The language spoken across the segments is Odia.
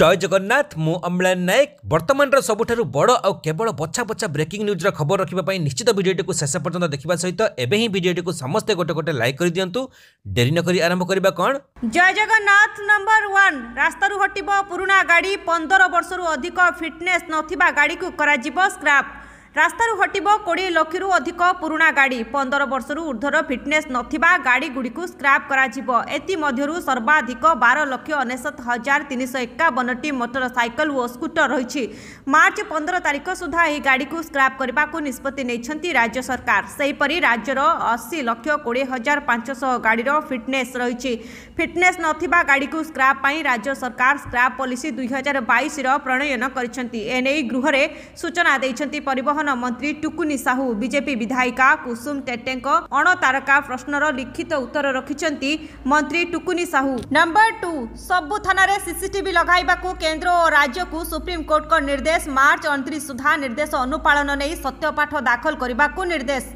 জয় জগন্নাথ মু আম্বলা নায়ক বর্তমানৰ সবঠৰু বড় আৰু কেৱল বচ্চা বচ্চা ব্ৰেকিং নিউজৰ খবৰ ৰখিবলৈ নিশ্চিত ভিডিওটো কো শেষৰ পৰ্যন্ত দেখিবা সহিত এবেইহি ভিডিওটো কো সম스테 গোটো গোটে লাইক কৰি দিয়ন্তু দেরি নকৰি আৰম্ভ কৰিব কোন জয় জগন্নাথ নম্বৰ 1 ৰাস্তাৰু হটিব পুৰণি গাড়ী 15 বছৰৰ অধিক ফিটনেস নথিবা গাড়ী কো কৰা jibo স্ক্র্যাপ ରାସ୍ତାରୁ ହଟିବ କୋଡ଼ିଏ ଲକ୍ଷରୁ ଅଧିକ ପୁରୁଣା ଗାଡ଼ି ପନ୍ଦର ବର୍ଷରୁ ଉର୍ଦ୍ଧ୍ୱର ଫିଟନେସ୍ ନଥିବା ଗାଡ଼ିଗୁଡ଼ିକୁ ସ୍କ୍ରାପ୍ କରାଯିବ ଏଥିମଧ୍ୟରୁ ସର୍ବାଧିକ ବାର ଲକ୍ଷ ଅନେଶତ ହଜାର ତିନିଶହ ଏକାବନଟି ମୋଟର ସାଇକେଲ ଓ ସ୍କୁଟର ରହିଛି ମାର୍ଚ୍ଚ ପନ୍ଦର ତାରିଖ ସୁଦ୍ଧା ଏହି ଗାଡ଼ିକୁ ସ୍କ୍ରାପ୍ କରିବାକୁ ନିଷ୍ପତ୍ତି ନେଇଛନ୍ତି ରାଜ୍ୟ ସରକାର ସେହିପରି ରାଜ୍ୟର ଅଶୀ ଲକ୍ଷ କୋଡ଼ିଏ ହଜାର ପାଞ୍ଚଶହ ଗାଡ଼ିର ଫିଟନେସ୍ ରହିଛି ଫିଟନେସ୍ ନଥିବା ଗାଡ଼ିକୁ ସ୍କ୍ରାପ୍ ପାଇଁ ରାଜ୍ୟ ସରକାର ସ୍କ୍ରାପ୍ ପଲିସି ଦୁଇହଜାର ବାଇଶର ପ୍ରଣୟନ କରିଛନ୍ତି ଏନେଇ ଗୃହରେ ସୂଚନା ଦେଇଛନ୍ତି ପରିବହନ ପରିବହନ ମନ୍ତ୍ରୀ ଟୁକୁନି ସାହୁ ବିଜେପି ବିଧାୟିକା କୁସୁମ ଟେଟେଙ୍କ ଅଣତାରକା ପ୍ରଶ୍ନର ଲିଖିତ ଉତ୍ତର ରଖିଛନ୍ତି ମନ୍ତ୍ରୀ ଟୁକୁନି ସାହୁ ନମ୍ବର ଟୁ ସବୁ ଥାନାରେ ସିସିଟିଭି ଲଗାଇବାକୁ କେନ୍ଦ୍ର ଓ ରାଜ୍ୟକୁ ସୁପ୍ରିମକୋର୍ଟଙ୍କ ନିର୍ଦ୍ଦେଶ ମାର୍ଚ୍ଚ ଅଣତିରିଶ ସୁଦ୍ଧା ନିର୍ଦ୍ଦେଶ ଅନୁପାଳନ ନେଇ ସତ୍ୟପାଠ ଦାଖଲ କରିବାକୁ ନିର୍ଦ୍ଦେଶ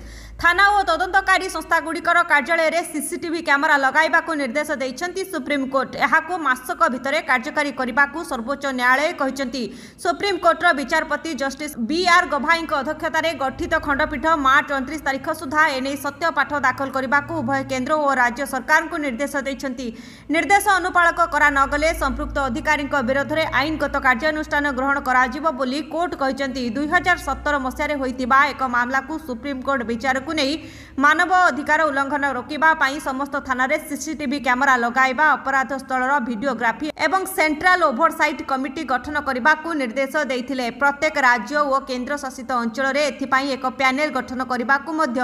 ଥାନା ଓ ତଦନ୍ତକାରୀ ସଂସ୍ଥାଗୁଡ଼ିକର କାର୍ଯ୍ୟାଳୟରେ ସିସିଟିଭି କ୍ୟାମେରା ଲଗାଇବାକୁ ନିର୍ଦ୍ଦେଶ ଦେଇଛନ୍ତି ସୁପ୍ରିମକୋର୍ଟ ଏହାକୁ ମାସକ ଭିତରେ କାର୍ଯ୍ୟକାରୀ କରିବାକୁ ସର୍ବୋଚ୍ଚ ନ୍ୟାୟାଳୟ କହିଛନ୍ତି ସୁପ୍ରିମକୋର୍ଟର ବିଚାରପତି ଜଷ୍ଟିସ୍ ବିଆର୍ ଗଭାଇଙ୍କ ଅଧ୍ୟକ୍ଷତାରେ ଗଠିତ ଖଣ୍ଡପୀଠ ମାର୍ଚ୍ଚ ଅଣତିରିଶ ତାରିଖ ସୁଦ୍ଧା ଏନେଇ ସତ୍ୟପାଠ ଦାଖଲ କରିବାକୁ ଉଭୟ କେନ୍ଦ୍ର ଓ ରାଜ୍ୟ ସରକାରଙ୍କୁ ନିର୍ଦ୍ଦେଶ ଦେଇଛନ୍ତି ନିର୍ଦ୍ଦେଶ ଅନୁପାଳକ କରାନଗଲେ ସମ୍ପୃକ୍ତ ଅଧିକାରୀଙ୍କ ବିରୋଧରେ ଆଇନଗତ କାର୍ଯ୍ୟାନୁଷ୍ଠାନ ଗ୍ରହଣ କରାଯିବ ବୋଲି କୋର୍ଟ କହିଛନ୍ତି ଦୁଇହଜାର ସତର ମସିହାରେ ହୋଇଥିବା ଏକ ମାମଲାକୁ ସୁପ୍ରିମକୋର୍ଟ ବିଚାରକୁ ଘଟଣାକୁ ନେଇ ମାନବ ଅଧିକାର ଉଲ୍ଲଂଘନ ରୋକିବା ପାଇଁ ସମସ୍ତ ଥାନାରେ ସିସିଟିଭି କ୍ୟାମେରା ଲଗାଇବା ଅପରାଧ ସ୍ଥଳର ଭିଡ଼ିଓଗ୍ରାଫି ଏବଂ ସେଣ୍ଟ୍ରାଲ ଓଭରସାଇଟ୍ କମିଟି ଗଠନ କରିବାକୁ ନିର୍ଦ୍ଦେଶ ଦେଇଥିଲେ ପ୍ରତ୍ୟେକ ରାଜ୍ୟ ଓ କେନ୍ଦ୍ରଶାସିତ ଅଞ୍ଚଳରେ ଏଥିପାଇଁ ଏକ ପ୍ୟାନେଲ ଗଠନ କରିବାକୁ ମଧ୍ୟ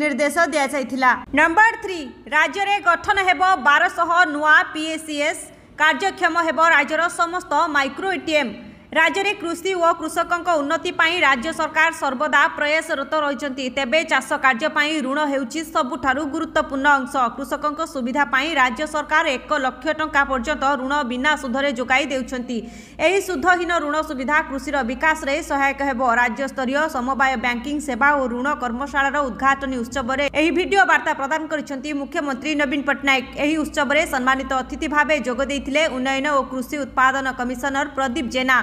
ନିର୍ଦ୍ଦେଶ ଦିଆଯାଇଥିଲା ନମ୍ବର ଥ୍ରୀ ରାଜ୍ୟରେ ଗଠନ ହେବ ବାରଶହ ନୂଆ ପିଏସିଏସ୍ କାର୍ଯ୍ୟକ୍ଷମ ହେବ ରାଜ୍ୟର ସମସ୍ତ ମାଇକ୍ରୋ ଏଟିଏମ୍ राज्यले कृषि ओ कृषकको उन्नति राज्य सरकार सर्वदा प्रयासरत रे चास कार्ज्यो ऋण हुन्छ सबुठु गुरुत्वपूर्ण अंश कृषकको सुविधापू राज्य सरकार एक लक्ष टा पर्यन्त ऋण बिना सुधर जोग्नु यही सुधहीन ऋण सुविधा कृषि र बिकासे सहायक होर समवाय ब्याङ्किङ सेवा ऋण कर्मशाला उद्घाटनी उत्सवले यो भिडियो वार्ता प्रदान गरिन्छ मुख्यमन्त्री नवीन पट्टनायक यो उत्सवले सम्मानित अतिथि भावे जोदे उन्नयन ओ कृषि उत्पादन कमिसनर प्रदीप जेना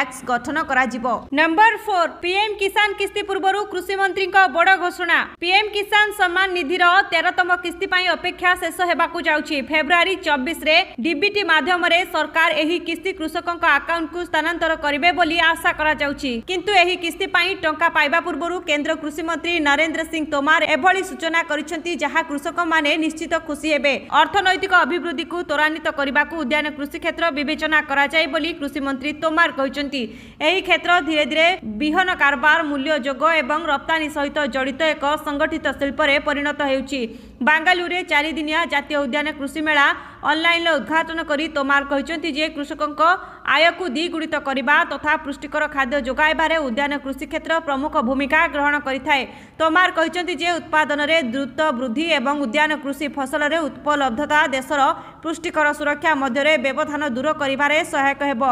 ଟ୍ୟାକ୍ସ ଗଠନ କରାଯିବ ନମ୍ବର ଫୋର ପିଏମ୍ କିଷାନ କିସ୍ତି ପୂର୍ବରୁ କୃଷିମନ୍ତ୍ରୀଙ୍କ ବଡ଼ ଘୋଷଣା ପିଏମ୍ କିଷାନ ସମ୍ମାନ ନିଧିର ତେରତମ କିସ୍ତି ପାଇଁ ଅପେକ୍ଷା ଶେଷ ହେବାକୁ ଯାଉଛି ଫେବୃଆରୀ ଚବିଶରେ ଡିବିଟି ମାଧ୍ୟମରେ ସରକାର ଏହି କିସ୍ତି କୃଷକଙ୍କ ଆକାଉଣ୍ଟକୁ ସ୍ଥାନାନ୍ତର କରିବେ ବୋଲି ଆଶା କରାଯାଉଛି କିନ୍ତୁ ଏହି କିସ୍ତି ପାଇଁ ଟଙ୍କା ପାଇବା ପୂର୍ବରୁ କେନ୍ଦ୍ର କୃଷିମନ୍ତ୍ରୀ ନରେନ୍ଦ୍ର ସିଂ ତୋମାର ଏଭଳି ସୂଚନା କରିଛନ୍ତି ଯାହା କୃଷକମାନେ ନିଶ୍ଚିତ ଖୁସି ହେବେ ଅର୍ଥନୈତିକ ଅଭିବୃଦ୍ଧିକୁ ତ୍ୱରାନ୍ୱିତ କରିବାକୁ ଉଦ୍ୟାନ କୃଷି କ୍ଷେତ୍ର ବିବେଚନା କରାଯାଏ ବୋଲି କୃଷିମନ୍ତ୍ରୀ ତୋମାର କହିଛନ୍ତି କରିଛନ୍ତି ଏହି କ୍ଷେତ୍ର ଧୀରେ ଧୀରେ ବିହନ କାରବାର ମୂଲ୍ୟ ଯୋଗ ଏବଂ ରପ୍ତାନୀ ସହିତ ଜଡ଼ିତ ଏକ ସଂଗଠିତ ଶିଳ୍ପରେ ପରିଣତ ହେଉଛି ବାଙ୍ଗାଲୁରୁରେ ଚାରିଦିନିଆ ଜାତୀୟ ଉଦ୍ୟାନ କୃଷିମେଳା ଅନ୍ଲାଇନ୍ରେ ଉଦ୍ଘାଟନ କରି ତୋମାର କହିଛନ୍ତି ଯେ କୃଷକଙ୍କ ଆୟକୁ ଦ୍ୱିଗୁଣିତ କରିବା ତଥା ପୁଷ୍ଟିକର ଖାଦ୍ୟ ଯୋଗାଇବାରେ ଉଦ୍ୟାନ କୃଷି କ୍ଷେତ୍ର ପ୍ରମୁଖ ଭୂମିକା ଗ୍ରହଣ କରିଥାଏ ତୋମାର କହିଛନ୍ତି ଯେ ଉତ୍ପାଦନରେ ଦ୍ରୁତ ବୃଦ୍ଧି ଏବଂ ଉଦ୍ୟାନ କୃଷି ଫସଲରେ ଉପଲବ୍ଧତା ଦେଶର ପୁଷ୍ଟିକର ସୁରକ୍ଷା ମଧ୍ୟରେ ବ୍ୟବଧାନ ଦୂର କରିବାରେ ସହାୟକ ହେବ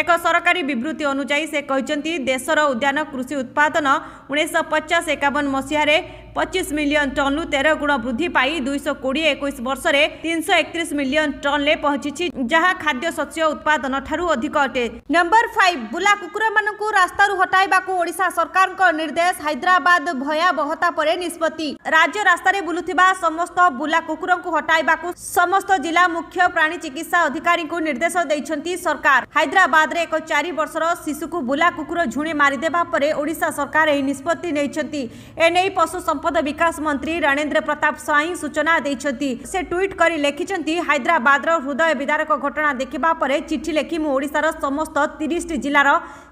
ଏକ ସରକାରୀ ବିବୃତ୍ତି ଅନୁଯାୟୀ ସେ କହିଛନ୍ତି ଦେଶର ଉଦ୍ୟାନ କୃଷି ଉତ୍ପାଦନ ଉଣେଇଶହ ପଚାଶ ଏକାବନ ମସିହାରେ ପଚିଶ ମିଲିୟନ ଟନ୍ରୁ ତେର ଗୁଣ ବୃଦ୍ଧି ପାଇ ଦୁଇଶହ କୋଡ଼ିଏ ଏକୋଇଶ ବର୍ଷରେ ତିନିଶହ ଏକତିରିଶ ମିଲିୟନ ଟନ୍ରେ ପହଞ୍ଚିଛି ଯାହା ଖାଦ୍ୟ ଶସ୍ୟ ଉତ୍ପାଦନ ଠାରୁ ଅଧିକ ଅଟେ ନମ୍ବର ଫାଇଭ୍ ବୁଲା କୁକୁରମାନଙ୍କୁ ରାସ୍ତାରୁ ହଟାଇବାକୁ ଓଡ଼ିଶା ସରକାରଙ୍କ ନିର୍ଦ୍ଦେଶ ହାଇଦ୍ରାବାଦ ଭୟାବହତା ପରେ ନିଷ୍ପତ୍ତି ରାଜ୍ୟ ରାସ୍ତାରେ ବୁଲୁଥିବା ସମସ୍ତ ବୁଲା କୁକୁରଙ୍କୁ ହଟାଇବାକୁ ସମସ୍ତ ଜିଲ୍ଲା ମୁଖ୍ୟ ପ୍ରାଣୀ ଚିକିତ୍ସା ଅଧିକାରୀଙ୍କୁ ନିର୍ଦ୍ଦେଶ ଦେଇଛନ୍ତି ସରକାର ହାଇଦ୍ରାବାଦରେ ଏକ ଚାରି ବର୍ଷର ଶିଶୁକୁ ବୁଲା କୁକୁର ଝୁଣି ମାରିଦେବା ପରେ ଓଡ଼ିଶା ସରକାର ଏହି ନିଷ୍ପତ୍ତି ନେଇଛନ୍ତି ଏନେଇ ପଶୁ ସମ୍ପଦ ବିକାଶ ମନ୍ତ୍ରୀ ରଣେନ୍ଦ୍ର ପ୍ରତାପ ସ୍ୱାଇଁ ସୂଚନା ଦେଇଛନ୍ତି ସେ ଟ୍ୱିଟ୍ କରି ଲେଖିଛନ୍ତି ହାଇଦ୍ରାବାଦର ହୃଦୟ ବିଦାରକ ଘଟଣା ଦେଖିବା ପରେ ଚିଠି ଲେଖି ମୁଁ ଓଡ଼ିଶାର ସମସ୍ତ ତିରିଶଟି ଜିଲ୍ଲାର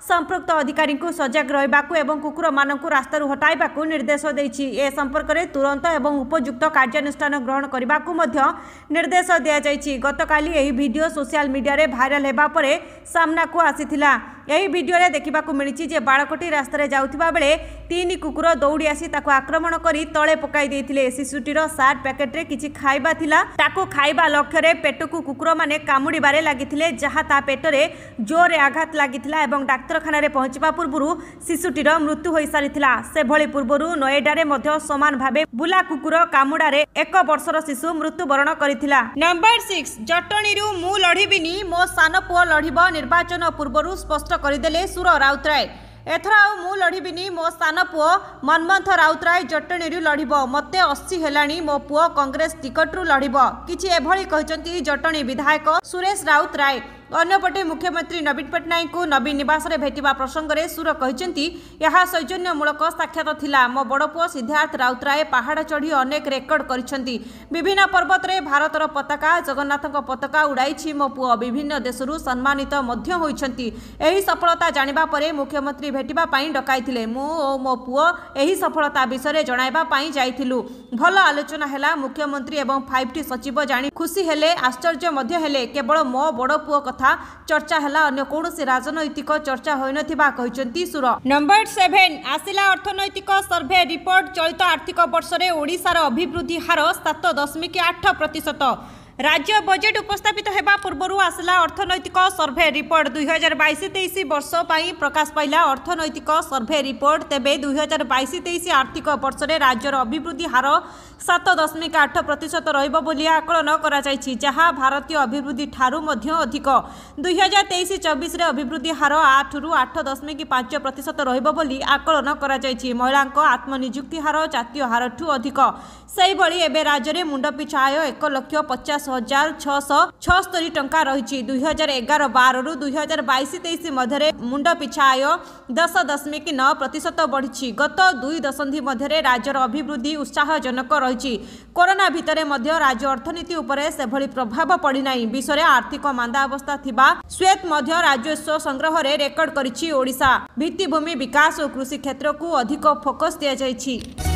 ସମ୍ପୃକ୍ତ ଅଧିକାରୀଙ୍କୁ ସଜାଗ ରହିବାକୁ ଏବଂ କୁକୁରମାନଙ୍କୁ ରାସ୍ତାରୁ ହଟାଇବାକୁ ନିର୍ଦ୍ଦେଶ ଦେଇଛି ଏ ସମ୍ପର୍କରେ ତୁରନ୍ତ ଏବଂ ଉପଯୁକ୍ତ କାର୍ଯ୍ୟାନୁଷ୍ଠାନ ଗ୍ରହଣ କରିବାକୁ ମଧ୍ୟ ନିର୍ଦ୍ଦେଶ ଦିଆଯାଇଛି ଗତକାଲି ଏହି ଭିଡ଼ିଓ ସୋସିଆଲ ମିଡ଼ିଆରେ ଭାଇରାଲ ହେବା ପରେ ସାମ୍ନାକୁ ଆସିଥିଲା ଏହି ଭିଡିଓରେ ଦେଖିବାକୁ ମିଳିଛି ଯେ ବାଳକଟି ରାସ୍ତାରେ ଯାଉଥିବା ବେଳେ ତିନି କୁକୁର ଦୌଡ଼ି ଆସି ତାକୁ ଆକ୍ରମଣ କରି ତଳେ ପକାଇ ଦେଇଥିଲେ ଶିଶୁଟିର ସାର୍ଟ ପ୍ୟାକେଟରେ କିଛି ଖାଇବା ଥିଲା ତାକୁ ଖାଇବା ଲକ୍ଷ୍ୟରେ ପେଟକୁ କୁକୁରମାନେ କାମୁଡ଼ିବାରେ ଲାଗିଥିଲେ ଯାହା ତା ପେଟରେ ଜୋରରେ ଆଘାତ ଲାଗିଥିଲା ଏବଂ ଡାକ୍ତରଖାନାରେ ପହଞ୍ଚିବା ପୂର୍ବରୁ ଶିଶୁଟିର ମୃତ୍ୟୁ ହୋଇସାରିଥିଲା ସେଭଳି ପୂର୍ବରୁ ନୋଏଡାରେ ମଧ୍ୟ ସମାନ ଭାବେ ବୁଲା କୁକୁର କାମୁଡ଼ାରେ ଏକ ବର୍ଷର ଶିଶୁ ମୃତ୍ୟୁବରଣ କରିଥିଲା ନମ୍ବର ସିକ୍ସ ଜଟଣୀରୁ ମୁଁ ଲଢ଼ିବିନି ମୋ ସାନ ପୁଅ ଲଢ଼ିବ ନିର୍ବାଚନ ପୂର୍ବରୁ ସ୍ପଷ୍ଟ ସ୍ପଷ୍ଟ କରିଦେଲେ ସୁର ରାଉତରାୟ ଏଥର ଆଉ ମୁଁ ଲଢ଼ିବିନି ମୋ ସାନ ପୁଅ ମନ୍ମଥ ରାଉତରାୟ ଜଟଣୀରୁ ଲଢ଼ିବ ମୋତେ ଅଶୀ ହେଲାଣି ମୋ ପୁଅ କଂଗ୍ରେସ ଟିକଟରୁ ଲଢ଼ିବ କିଛି ଏଭଳି କହିଛନ୍ତି ଜଟଣୀ ବିଧାୟକ ସୁରେଶ ରାଉତରାୟ ଅନ୍ୟପଟେ ମୁଖ୍ୟମନ୍ତ୍ରୀ ନବୀନ ପଟ୍ଟନାୟକଙ୍କୁ ନବୀନ ନିବାସରେ ଭେଟିବା ପ୍ରସଙ୍ଗରେ ସୁର କହିଛନ୍ତି ଏହା ସୌଜନ୍ୟମୂଳକ ସାକ୍ଷାତ ଥିଲା ମୋ ବଡ଼ ପୁଅ ସିଦ୍ଧାର୍ଥ ରାଉତରାୟ ପାହାଡ଼ ଚଢ଼ି ଅନେକ ରେକର୍ଡ କରିଛନ୍ତି ବିଭିନ୍ନ ପର୍ବତରେ ଭାରତର ପତାକା ଜଗନ୍ନାଥଙ୍କ ପତାକା ଉଡ଼ାଇଛି ମୋ ପୁଅ ବିଭିନ୍ନ ଦେଶରୁ ସମ୍ମାନିତ ମଧ୍ୟ ହୋଇଛନ୍ତି ଏହି ସଫଳତା ଜାଣିବା ପରେ ମୁଖ୍ୟମନ୍ତ୍ରୀ ଭେଟିବା ପାଇଁ ଡକାଇଥିଲେ ମୁଁ ଓ ମୋ ପୁଅ ଏହି ସଫଳତା ବିଷୟରେ ଜଣାଇବା ପାଇଁ ଯାଇଥିଲୁ ଭଲ ଆଲୋଚନା ହେଲା ମୁଖ୍ୟମନ୍ତ୍ରୀ ଏବଂ ଫାଇଭ ସଚିବ ଜାଣି ଖୁସି ହେଲେ ଆଶ୍ଚର୍ଯ୍ୟ ମଧ୍ୟ ହେଲେ କେବଳ ମୋ ବଡ଼ ପୁଅ କଥା କଥା ଚର୍ଚ୍ଚା ହେଲା ଅନ୍ୟ କୌଣସି ରାଜନୈତିକ ଚର୍ଚ୍ଚା ହୋଇନଥିବା କହିଛନ୍ତି ସୁର ନମ୍ବର ସେଭେନ୍ ଆସିଲା ଅର୍ଥନୈତିକ ସର୍ଭେ ରିପୋର୍ଟ ଚଳିତ ଆର୍ଥିକ ବର୍ଷରେ ଓଡ଼ିଶାର ଅଭିବୃଦ୍ଧି ହାର ସାତ ଦଶମିକ ଆଠ ପ୍ରତିଶତ রাজ্য বজেট উপস্থাপিত হওয়া পূর্ব আসলা অর্থনৈতিক সর্ভে রিপোর্ট দুই হাজার বাইশ তেইশ বর্ষ পাই প্রকাশ পাইলা অর্থনৈতিক সর্ভে রিপোর্ট তেবে দুই হাজার বাইশ তেইশ আর্থিক বর্ষে রাজ্যর অভিবৃদ্ধি হার সাত দশমিক আট প্রতিশত রহব বলে আকলন করা যাই যা ভারতীয় অভিবৃদ্ধি ঠার মধ্য অধিক দুই হাজার তেইশ চবিশে অভিবৃদ্ধি হার আট রু আট দশমিক পাঁচ প্রতিশত রহব বলে আকলন করা যাই মহিলা আত্মনিযুক্তি হার জাতীয় হারঠু অধিক সেইভাবে এবে রাজ্যের মুন্ডপিছা আয় এক লক্ষ পচাশ ହଜାର ଛଅଶହ ଛଅସ୍ତରି ଟଙ୍କା ରହିଛି ଦୁଇହଜାର ଏଗାର ବାରରୁ ଦୁଇହଜାର ବାଇଶ ତେଇଶ ମଧ୍ୟରେ ମୁଣ୍ଡ ପିଛା ଆୟ ଦଶ ଦଶମିକ ନଅ ପ୍ରତିଶତ ବଢ଼ିଛି ଗତ ଦୁଇ ଦଶନ୍ଧି ମଧ୍ୟରେ ରାଜ୍ୟର ଅଭିବୃଦ୍ଧି ଉତ୍ସାହଜନକ ରହିଛି କରୋନା ଭିତରେ ମଧ୍ୟ ରାଜ୍ୟ ଅର୍ଥନୀତି ଉପରେ ସେଭଳି ପ୍ରଭାବ ପଡ଼ିନାହିଁ ବିଶ୍ୱରେ ଆର୍ଥିକ ମାନ୍ଦାବସ୍ଥା ଥିବା ଶ୍ୱେତ ମଧ୍ୟ ରାଜସ୍ୱ ସଂଗ୍ରହରେ ରେକର୍ଡ କରିଛି ଓଡ଼ିଶା ଭିତ୍ତିଭୂମି ବିକାଶ ଓ କୃଷି କ୍ଷେତ୍ରକୁ ଅଧିକ ଫୋକସ୍ ଦିଆଯାଇଛି